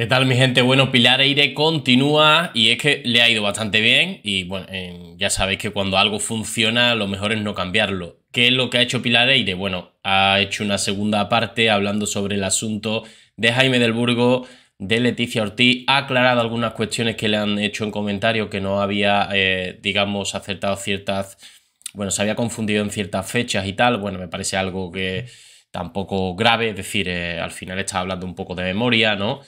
¿Qué tal mi gente? Bueno, Pilar Aire continúa y es que le ha ido bastante bien y bueno, eh, ya sabéis que cuando algo funciona lo mejor es no cambiarlo. ¿Qué es lo que ha hecho Pilar Aire? Bueno, ha hecho una segunda parte hablando sobre el asunto de Jaime del Burgo, de Leticia Ortiz, ha aclarado algunas cuestiones que le han hecho en comentarios que no había, eh, digamos, acertado ciertas, bueno, se había confundido en ciertas fechas y tal, bueno, me parece algo que tampoco grave, es decir, eh, al final está hablando un poco de memoria, ¿no?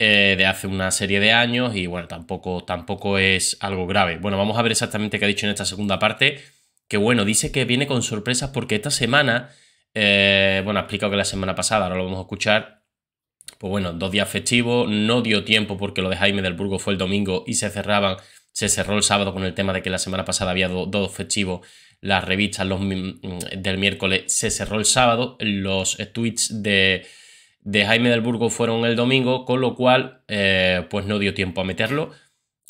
Eh, de hace una serie de años y bueno, tampoco, tampoco es algo grave. Bueno, vamos a ver exactamente qué ha dicho en esta segunda parte, que bueno, dice que viene con sorpresas porque esta semana, eh, bueno, ha explicado que la semana pasada, ahora lo vamos a escuchar, pues bueno, dos días festivos, no dio tiempo porque lo de Jaime del Burgo fue el domingo y se cerraban, se cerró el sábado con el tema de que la semana pasada había dos festivos, las revistas los, mm, del miércoles se cerró el sábado, los eh, tweets de de Jaime del Burgo fueron el domingo, con lo cual eh, pues no dio tiempo a meterlo.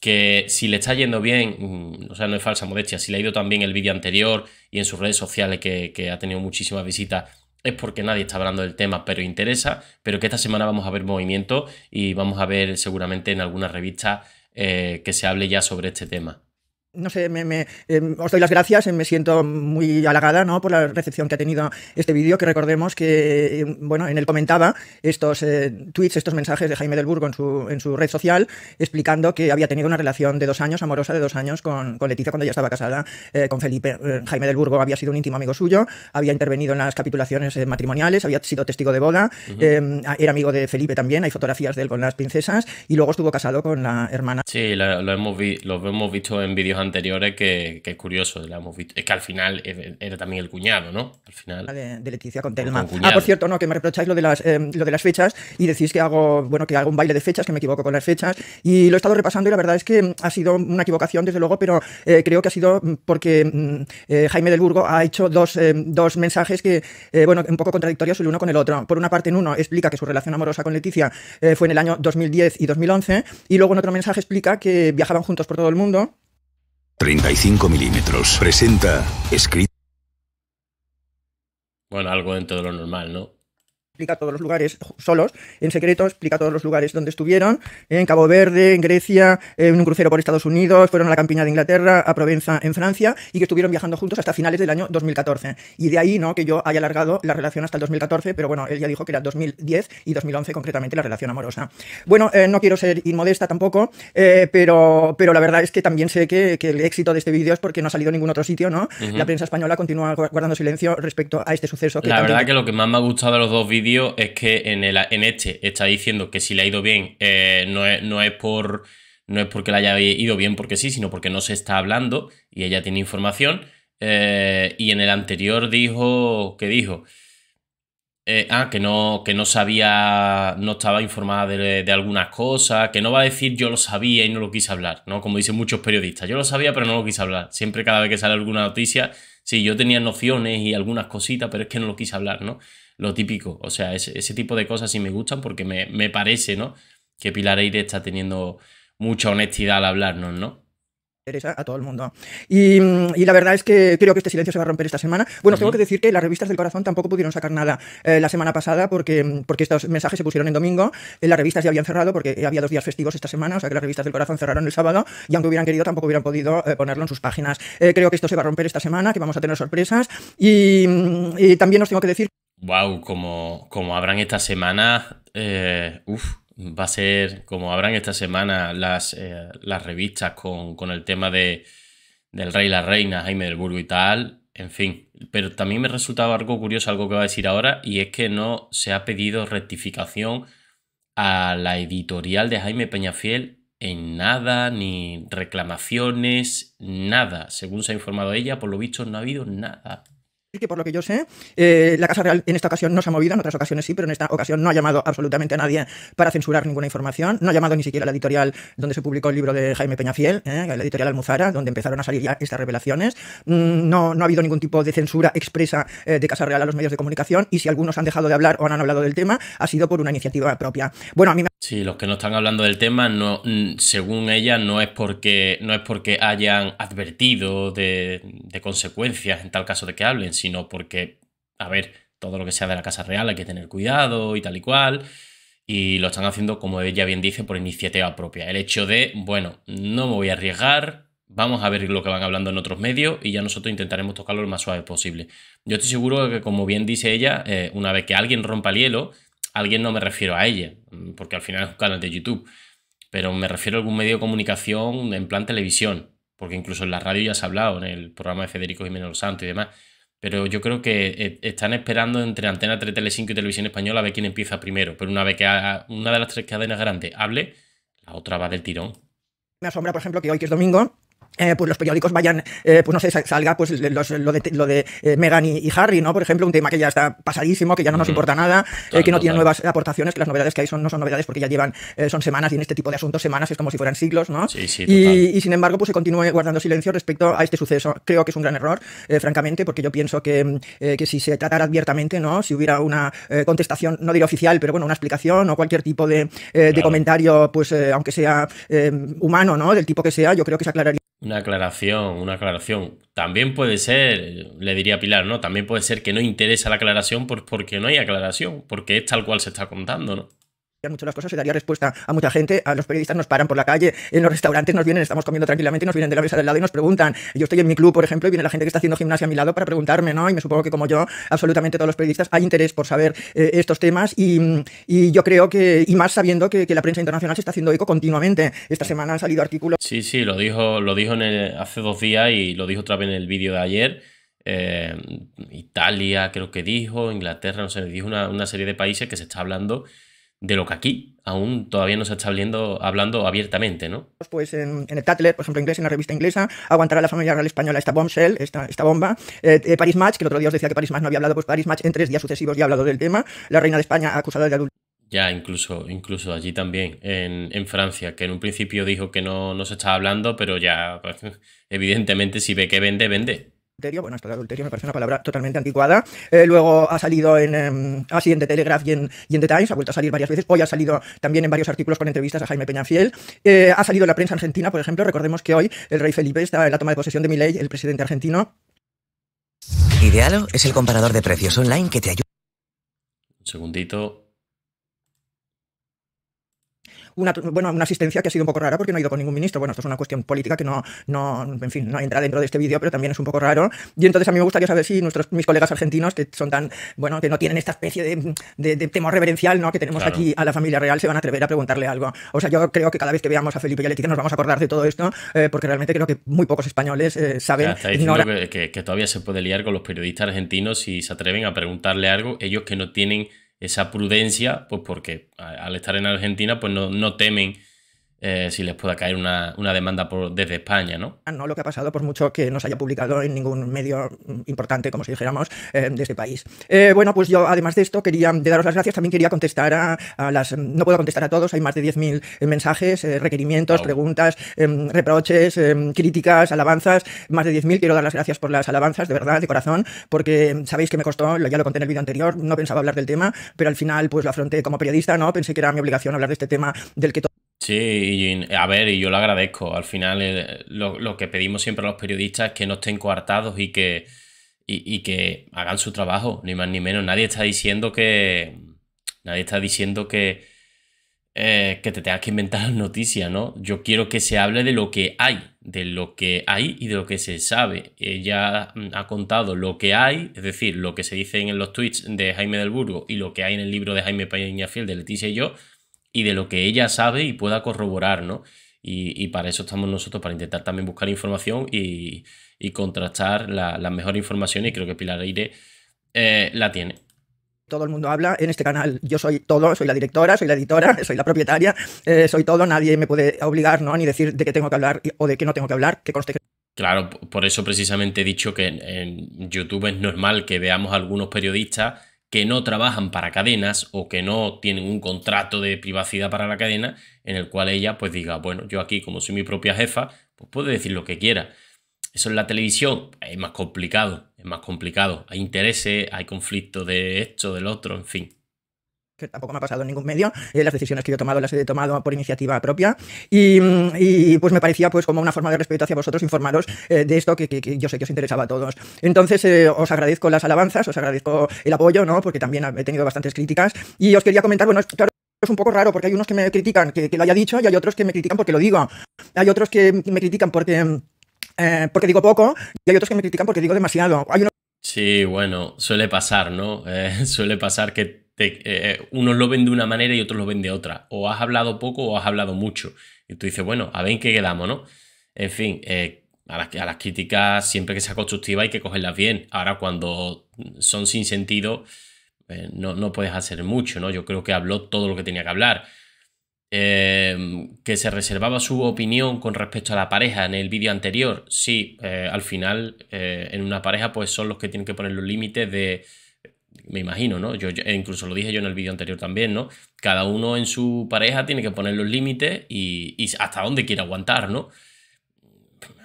Que si le está yendo bien, mm, o sea, no es falsa modestia, si le ha ido también el vídeo anterior y en sus redes sociales que, ha tenido muchísimas visitas, es porque nadie está hablando del tema, pero interesa, pero que esta semana vamos a ver movimiento y vamos a ver seguramente en alguna revista eh, que se hable ya sobre este tema no sé, me, eh, os doy las gracias, eh, me siento muy halagada ¿no? por la recepción que ha tenido este vídeo, que recordemos que, eh, bueno, en él comentaba estos tweets, estos mensajes de Jaime del Burgo en su, en su red social, explicando que había tenido una relación de dos años, amorosa de dos años, con, con Leticia cuando ella estaba casada con Felipe. Jaime del Burgo había sido un íntimo amigo suyo, había intervenido en las capitulaciones matrimoniales, había sido testigo de boda, era amigo de Felipe también, hay fotografías de él con las princesas, y luego estuvo casado con la hermana. Sí, lo, hemos, lo hemos visto en vídeos anteriores que, es curioso, la Es que al final era también el cuñado, ¿no? Al final. De, Leticia con Telma. ah, por cierto, no, que me reprocháis lo de las, em, lo de las fechas y decís que hago, bueno, que hago un baile de fechas, que me equivoco con las fechas. Y lo he estado repasando y la verdad es que ha sido una equivocación, desde luego, pero eh, creo que ha sido porque mm, eh, Jaime del Burgo ha hecho dos, eh, dos mensajes que, bueno, un poco contradictorios el uno con el otro. Por una parte, en uno explica que su relación amorosa con Leticia fue en el año 2010 y 2011, y luego en otro mensaje explica que viajaban juntos por todo el mundo 35 milímetros. Presenta escrito. Bueno, algo dentro de lo normal, ¿no? explica todos los lugares solos, en secreto, explica todos los lugares donde estuvieron, en Cabo Verde, en Grecia, en un crucero por Estados Unidos, fueron a la campiña de Inglaterra, a Provenza en Francia, y que estuvieron viajando juntos hasta finales del año 2014. Y de ahí, ¿no? Que yo haya alargado la relación hasta el 2014, pero bueno, él ya dijo que era 2010 y 2011 concretamente la relación amorosa. Bueno, eh, no quiero ser inmodesta tampoco, eh, pero, pero la verdad es que también sé que, el éxito de este vídeo es porque no ha salido en ningún otro sitio, ¿no? La prensa española continúa guardando silencio respecto a este suceso. la verdad que lo que más me ha gustado de los dos vídeos es que en, el, en este está diciendo que si le ha ido bien eh, no, es, no, es, por, no es porque le haya ido bien porque sí, sino porque no se está hablando y ella tiene información. Eh, y en el anterior dijo, que dijo? Eh, ah, que no, que no sabía, no estaba informada de, algunas cosas, que no va a decir yo lo sabía y no lo quise hablar, ¿no? Como dicen muchos periodistas, yo lo sabía pero no lo quise hablar. Siempre cada vez que sale alguna noticia, si yo tenía nociones y algunas cositas, pero es que no lo quise hablar, ¿no? lo típico. O sea, ese, tipo de cosas sí me gustan porque me, parece, ¿no? Que Pilar Eire está teniendo mucha honestidad al hablarnos, ¿no? a todo el mundo. Mm, y, la verdad es que creo que este silencio se va a romper esta semana. Bueno, os tengo que decir que las revistas del corazón tampoco pudieron sacar nada eh, la semana pasada porque, mm, porque estos mensajes se pusieron en domingo. Eh, las revistas ya habían cerrado porque eh, había dos días festivos esta semana, o sea que las revistas del corazón cerraron el sábado y aunque hubieran querido tampoco hubieran podido ponerlo en sus páginas. creo que esto se va a romper esta semana, que vamos a tener sorpresas. Y, mm, y también os tengo que decir... Guau, como, como abran esta semana, eh, va a ser como abran esta semana las, eh, las revistas con, el tema de, del rey, la reina, Jaime del Burgo y tal, en fin. Pero también me ha resultado algo curioso, algo que va a decir ahora, y es que no se ha pedido rectificación a la editorial de Jaime Peñafiel en nada, ni reclamaciones, nada. Según se ha informado ella, por lo visto no ha habido nada que por lo que yo sé, eh, la Casa Real en esta ocasión no se ha movido, en otras ocasiones sí, pero en esta ocasión no ha llamado absolutamente a nadie para censurar ninguna información, no ha llamado ni siquiera a la editorial donde se publicó el libro de Jaime Peñafiel, eh, la editorial Almuzara, donde empezaron a salir ya estas revelaciones, mm, no, no ha habido ningún tipo de censura expresa eh, de Casa Real a los medios de comunicación y si algunos han dejado de hablar o no han hablado del tema, ha sido por una iniciativa propia. Bueno, a mí me Sí, los que no están hablando del tema, no, según ella, no es porque, no es porque hayan advertido de, consecuencias en tal caso de que hablen, sino porque, a ver, todo lo que sea de la Casa Real hay que tener cuidado y tal y cual. Y lo están haciendo, como ella bien dice, por iniciativa propia. El hecho de, bueno, no me voy a arriesgar, vamos a ver lo que van hablando en otros medios y ya nosotros intentaremos tocarlo lo más suave posible. Yo estoy seguro de que, como bien dice ella, eh, una vez que alguien rompa el hielo, alguien no me refiero a ella, mm, porque al final es un canal de YouTube, pero me refiero a algún medio de comunicación en plan televisión, porque incluso en la radio ya se ha hablado, en el programa de Federico Jiménez Santos y demás, pero yo creo que eh, están esperando entre Antena 3, Telecinco y Televisión Española a ver quién empieza primero, pero una vez que una de las tres cadenas grandes hable, la otra va del tirón. Me asombra, por ejemplo, que hoy que es domingo, eh, pues los periódicos vayan, eh, pues no sé, salga pues lo de, lo de eh, Meghan y, Harry, ¿no? Por ejemplo, un tema que ya está pasadísimo, que ya no nos importa nada, que no tiene nuevas aportaciones, que las novedades que hay son, no son novedades porque ya llevan, son semanas y en este tipo de asuntos semanas es como si fueran siglos, ¿no? Sí, sí, y, y, sin embargo, pues se continúe guardando silencio respecto a este suceso. Creo que es un gran error, francamente, porque yo pienso mm, que, si se tratara abiertamente, ¿no? Si hubiera una contestación, no diría oficial, pero bueno, una explicación o cualquier tipo de, comentario, pues aunque sea humano, ¿no? Del tipo que sea, yo creo que se aclararía una aclaración, una aclaración. También puede ser, le diría a Pilar, ¿no? También puede ser que no interesa la aclaración porque no hay aclaración, porque es tal cual se está contando, ¿no? mucho las cosas, y daría respuesta a mucha gente, a los periodistas nos paran por la calle, en los restaurantes nos vienen, estamos comiendo tranquilamente nos vienen de la mesa del lado y nos preguntan. Yo estoy en mi club, por ejemplo, y viene la gente que está haciendo gimnasia a mi lado para preguntarme, ¿no? Y me supongo que como yo, absolutamente todos los periodistas, hay interés por saber eh, estos temas y, y, yo creo que, y más sabiendo que, la prensa internacional se está haciendo eco continuamente. Esta semana han salido artículos. Sí, sí, lo dijo, lo dijo hace dos días y lo dijo otra vez en el vídeo de ayer. Eh, Italia creo que dijo, Inglaterra, no sé, dijo una serie de países que se está hablando de lo que aquí aún todavía no se está hablando, hablando abiertamente, ¿no? Pues en, el Tatler, por ejemplo, inglés, en la revista inglesa, aguantará la familia real española esta bombshell, esta, esta bomba. Eh, eh, Paris Match, que el otro día os decía que Paris Match no había hablado, pues Paris Match en tres días sucesivos ya ha hablado del tema. La reina de España ha acusado de adulto Ya, incluso, incluso allí también, en, Francia, que en un principio dijo que no, no se estaba hablando, pero ya, pues, evidentemente, si ve que vende, vende bueno, hasta de adulterio me parece una palabra totalmente anticuada. Eh, luego ha salido en em, en The Telegraph y en, The Times, ha vuelto a salir varias veces. Hoy ha salido también en varios artículos con entrevistas a Jaime Peñafiel. Eh, ha salido en la prensa argentina, por ejemplo. Recordemos que hoy el rey Felipe está en la toma de posesión de ley, el presidente argentino. Idealo es el comparador de precios online que te ayuda. Un segundito, una, bueno, una asistencia que ha sido un poco rara porque no ha ido con ningún ministro. Bueno, esto es una cuestión política que no, no fin, no entra dentro de este vídeo, pero también es un poco raro. Y entonces a mí me gustaría saber si nuestros, mis colegas argentinos, que son tan, bueno, que no tienen esta especie de, de, temor reverencial ¿no? que tenemos aquí a la familia real, se van a atrever a preguntarle algo. O sea, yo creo que cada vez que veamos a Felipe y a nos vamos a acordar de todo esto, eh, porque realmente creo que muy pocos españoles eh, saben. que, que todavía se puede liar con los periodistas argentinos si se atreven a preguntarle algo, ellos que no tienen esa prudencia, pues porque al estar en Argentina, pues no, no temen eh, si les pueda caer una, demanda por, desde España, ¿no? Ah, no, lo que ha pasado, por mucho que no se haya publicado en ningún medio importante, como si dijéramos, eh, de este país. Eh, bueno, pues yo, además de esto, quería daros las gracias, también quería contestar a, las... No puedo contestar a todos, hay más de 10.000 mensajes, requerimientos, preguntas, em, reproches, em, críticas, alabanzas, más de 10.000. Quiero dar las gracias por las alabanzas, de verdad, de corazón, porque sabéis que me costó, ya lo conté en el vídeo anterior, no pensaba hablar del tema, pero al final pues lo afronté como periodista, ¿no? Pensé que era mi obligación hablar de este tema del que todo Sí, a ver, y yo lo agradezco. Al final, eh, lo, que pedimos siempre a los periodistas es que no estén coartados y que, y, que hagan su trabajo, ni más ni menos. Nadie está diciendo que. Nadie está diciendo que. Eh, que te tengas que inventar noticias, ¿no? Yo quiero que se hable de lo que hay, de lo que hay y de lo que se sabe. Ella ha contado lo que hay, es decir, lo que se dice en los tweets de Jaime del Burgo y lo que hay en el libro de Jaime Fiel de Leticia y yo, y de lo que ella sabe y pueda corroborar, ¿no? Y, para eso estamos nosotros, para intentar también buscar información y, contrastar las la mejor información y creo que Pilar Aire eh, la tiene todo el mundo habla en este canal. Yo soy todo, soy la directora, soy la editora, soy la propietaria, eh, soy todo, nadie me puede obligar, ¿no? Ni decir de qué tengo que hablar o de qué no tengo que hablar, que conste Claro, por eso precisamente he dicho que en, en YouTube es normal que veamos a algunos periodistas que no trabajan para cadenas o que no tienen un contrato de privacidad para la cadena en el cual ella pues diga, bueno, yo aquí como soy mi propia jefa, pues puede decir lo que quiera. Eso en la televisión es más complicado, es más complicado. Hay intereses, hay conflictos de esto, del otro, en fin que tampoco me ha pasado en ningún medio, eh, las decisiones que yo he tomado las he tomado por iniciativa propia y, pues me parecía pues como una forma de respeto hacia vosotros informaros eh, de esto que, yo sé que os interesaba a todos. Entonces eh, os agradezco las alabanzas, os agradezco el apoyo, ¿no? porque también he tenido bastantes críticas y os quería comentar, bueno, es un poco raro porque hay unos que me critican que, lo haya dicho y hay otros que me critican porque lo digo. Hay otros que me critican porque, porque digo poco y hay otros que me critican porque digo demasiado. Hay unos... Sí, bueno, suele pasar, ¿no? suele pasar que eh, unos lo ven de una manera y otros lo ven de otra. O has hablado poco o has hablado mucho. Y tú dices, bueno, a ver en qué quedamos, ¿no? En fin, eh, a, las, a, las, críticas siempre que sea constructiva hay que cogerlas bien. Ahora cuando son sin sentido, eh, no, no, puedes hacer mucho, ¿no? Yo creo que habló todo lo que tenía que hablar. Em, que se reservaba su opinión con respecto a la pareja en el vídeo anterior. Sí, al final en una pareja pues son los que tienen que poner los límites de me imagino, ¿no? Yo, e incluso lo dije yo en el vídeo anterior también, ¿no? Cada uno en su pareja tiene que poner los límites y, hasta dónde quiere aguantar, ¿no?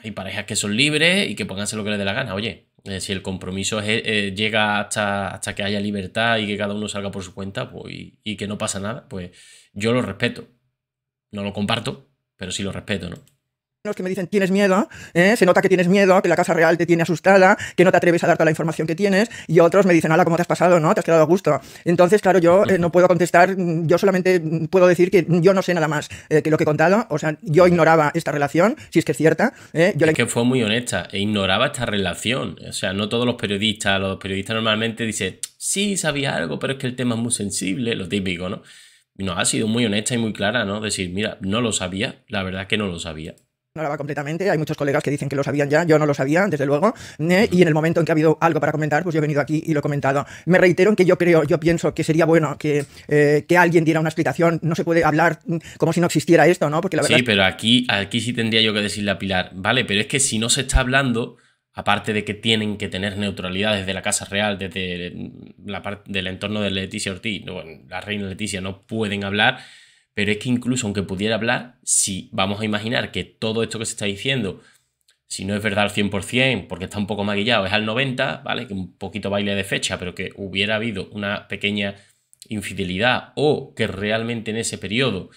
Hay parejas que son libres y que pónganse lo que les dé la gana, oye. Eh, si el compromiso eh, eh, llega hasta, hasta que haya libertad y que cada uno salga por su cuenta pues, y que no pasa nada, pues yo lo respeto. No lo comparto, pero sí lo respeto, ¿no? que me dicen tienes miedo, ¿eh? se nota que tienes miedo, que la casa real te tiene asustada, que no te atreves a dar toda la información que tienes, y otros me dicen, hola, ¿cómo te has pasado? ¿No? Te has quedado a gusto. Entonces, claro, yo eh, no puedo contestar, yo solamente puedo decir que yo no sé nada más eh, que lo que he contado, o sea, yo ignoraba esta relación, si es que es cierta. es que fue muy honesta, e ignoraba esta relación, o sea, no todos los periodistas, los periodistas normalmente dicen, sí, sabía algo, pero es que el tema es muy sensible, lo típico, ¿no? Y ha sido muy honesta y muy clara, ¿no? Decir, mira, no lo sabía, la verdad que no lo sabía no va completamente. Hay muchos colegas que dicen que lo sabían ya, yo no lo sabía, desde luego. ¿eh? Y en el momento en que ha habido algo para comentar, pues yo he venido aquí y lo he comentado. Me reitero en que yo creo, yo pienso que sería bueno que, eh, que alguien diera una explicación. No se puede hablar mm, como si no existiera esto, ¿no? Porque la sí, pero aquí, aquí sí tendría yo que decirle a Pilar, vale, pero es que si no se está hablando, aparte de que tienen que tener neutralidad desde la Casa Real, desde mm, la parte del entorno de Leticia Ortiz, la reina Leticia, no pueden hablar pero es que incluso aunque pudiera hablar, si vamos a imaginar que todo esto que se está diciendo, si no es verdad al 100%, porque está un poco maquillado, es al 90%, ¿vale? Que un poquito baile de fecha, pero que hubiera habido una pequeña infidelidad o que realmente en ese periodo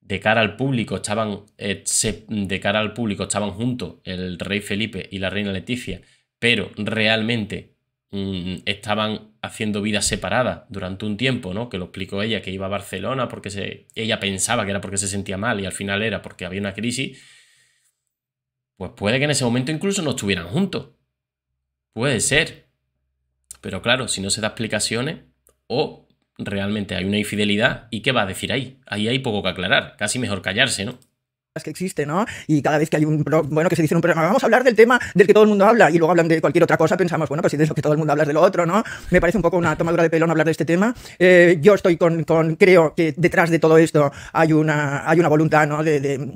de cara al público estaban eh, de cara al público estaban juntos el rey Felipe y la reina Leticia, pero realmente Mm, estaban haciendo vidas separadas durante un tiempo, ¿no? Que lo explicó ella, que iba a Barcelona porque se, ella pensaba que era porque se sentía mal y al final era porque había una crisis. Pues puede que en ese momento incluso no estuvieran juntos. Puede ser. Pero claro, si no se da explicaciones o realmente hay una infidelidad, ¿y qué va a decir ahí? Ahí hay poco que aclarar, casi mejor callarse, ¿no? que existe, ¿no? Y cada vez que hay un bueno que se dice en un programa, vamos a hablar del tema del que todo el mundo habla y luego hablan de cualquier otra cosa, pensamos, bueno, pues si de lo que todo el mundo habla es de lo otro, ¿no? Me parece un poco una tomadura de pelo no hablar de este tema. Eh, yo estoy con, con, creo que detrás de todo esto hay una hay una voluntad, ¿no? De,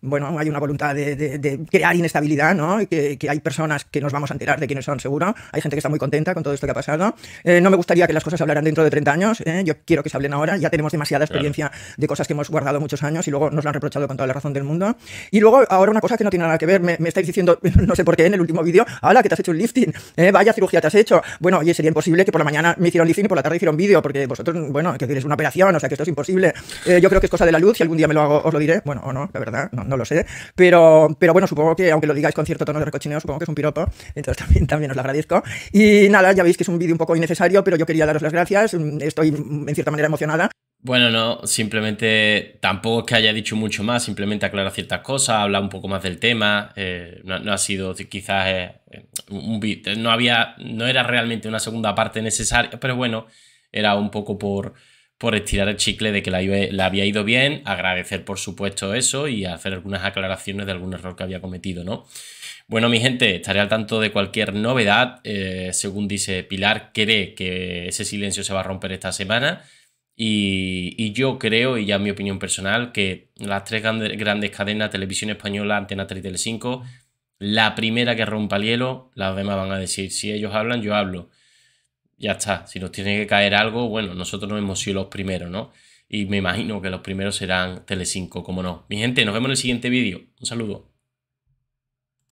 bueno, hay una voluntad de, crear inestabilidad, ¿no? que, hay personas que nos vamos a enterar de quiénes son, seguro. Hay gente que está muy contenta con todo esto que ha pasado. Eh, no me gustaría que las cosas se hablaran dentro de 30 años. ¿eh? Yo quiero que se hablen ahora. Ya tenemos demasiada experiencia de cosas que hemos guardado muchos años y luego nos lo han reprochado con toda la razón del mundo. Y luego, ahora una cosa que no tiene nada que ver, me, estáis diciendo, no sé por qué, en el último vídeo, ala, que te has hecho un lifting, eh, vaya cirugía te has hecho. Bueno, oye, sería imposible que por la mañana me hicieron lifting y por la tarde hicieron vídeo, porque vosotros, bueno, que tienes una operación, o sea que esto es imposible. Eh, yo creo que es cosa de la luz, si algún día me lo hago, os lo diré, bueno, o no, la verdad, no, no lo sé. Pero, pero bueno, supongo que, aunque lo digáis con cierto tono de recochineo, supongo que es un piropo, entonces también, también os lo agradezco. Y nada, ya veis que es un vídeo un poco innecesario, pero yo quería daros las gracias, estoy en cierta manera emocionada. Bueno, no, simplemente tampoco es que haya dicho mucho más, simplemente aclarar ciertas cosas, hablar un poco más del tema. Eh, no, ha sido quizás eh, un no había, no era realmente una segunda parte necesaria, pero bueno, era un poco por, estirar el chicle de que la, había ido bien, agradecer por supuesto eso y hacer algunas aclaraciones de algún error que había cometido, ¿no? Bueno, mi gente, estaré al tanto de cualquier novedad. Eh, según dice Pilar, cree que ese silencio se va a romper esta semana. Y, yo creo, y ya mi opinión personal, que las tres grandes, cadenas, Televisión Española, Antena 3 y Telecinco, la primera que rompa el hielo, las demás van a decir, si ellos hablan, yo hablo. Ya está, si nos tiene que caer algo, bueno, nosotros no hemos sido los primeros, ¿no? Y me imagino que los primeros serán Telecinco, como no. Mi gente, nos vemos en el siguiente vídeo. Un saludo.